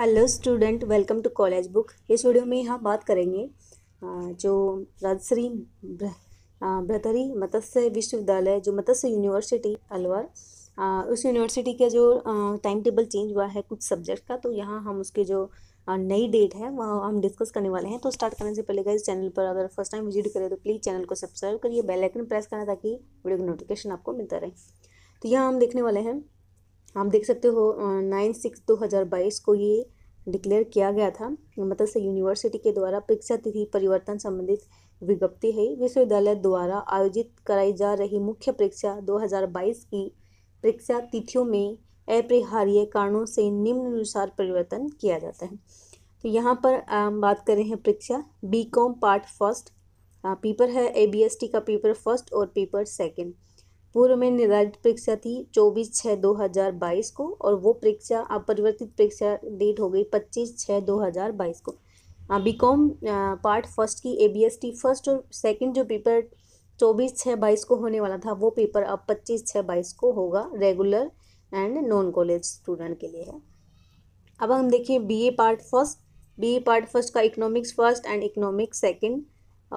hello student welcome to college book इस video में हम बात करेंगे जो राजश्री ब्रदरी मत्स्य विश्वविद्यालय जो मत्स्य यूनिवर्सिटी अलवर उस यूनिवर्सिटी का जो टाइम टेबल चेंज हुआ है कुछ सब्जेक्ट का तो यहाँ हम उसके जो नई डेट है वह हम डिस्कस करने वाले हैं तो स्टार्ट करने से पहले इस चैनल पर अगर फर्स्ट टाइम विजिट करें तो प्लीज़ चैनल को सब्सक्राइब करिए बेलाइकन प्रेस करना ताकि वीडियो का नोटिफिकेशन आपको मिलता रहे तो यहाँ हम देखने वाले हैं आप देख सकते हो नाइन सिक्स दो हज़ार बाईस को ये डिक्लेयर किया गया था मत्स्य मतलब यूनिवर्सिटी के द्वारा परीक्षा तिथि परिवर्तन संबंधित विज्ञप्ति है विश्वविद्यालय द्वारा आयोजित कराई जा रही मुख्य परीक्षा 2022 की परीक्षा तिथियों में अपरिहार्य कारणों से निम्नानुसार परिवर्तन किया जाता है तो यहाँ पर बात कर रहे हैं परीक्षा B com part first paper है ए बी एस टी का पेपर फर्स्ट और पेपर सेकेंड पूर्व में निर्धारित परीक्षा थी चौबीस छः दो हज़ार बाईस को और वो परीक्षा अब परिवर्तित परीक्षा डेट हो गई पच्चीस छः दो हज़ार बाईस को बी कॉम पार्ट फर्स्ट की A B S T first और सेकेंड जो पेपर चौबीस छः बाईस को होने वाला था वो पेपर अब पच्चीस छः बाईस को होगा regular and non college student के लिए है अब हम देखें B A part first B A part first का economics first and economics second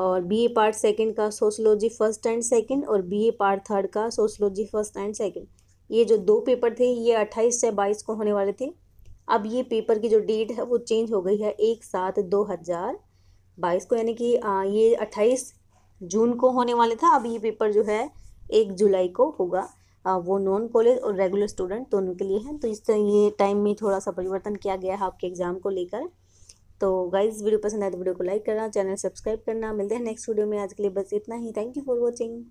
और बी ए पार्ट सेकंड का सोशलॉजी फर्स्ट एंड सेकंड और बी ए पार्ट थर्ड का सोशलॉजी फर्स्ट एंड सेकंड ये जो दो पेपर थे ये अट्ठाईस से बाईस को होने वाले थे अब ये पेपर की जो डेट है वो चेंज हो गई है एक सात दो हज़ार बाईस को यानी कि ये अट्ठाईस जून को होने वाले था अब ये पेपर जो है एक जुलाई को होगा वो नॉन कॉलेज और रेगुलर स्टूडेंट दोनों के लिए हैं तो इस तरह ये टाइम में थोड़ा सा परिवर्तन किया गया है आपके एग्ज़ाम को लेकर तो गाइज वीडियो पसंद आए तो वीडियो को लाइक करना चैनल सब्सक्राइब करना मिलते हैं नेक्स्ट वीडियो में आज के लिए बस इतना ही थैंक यू फॉर वॉचिंग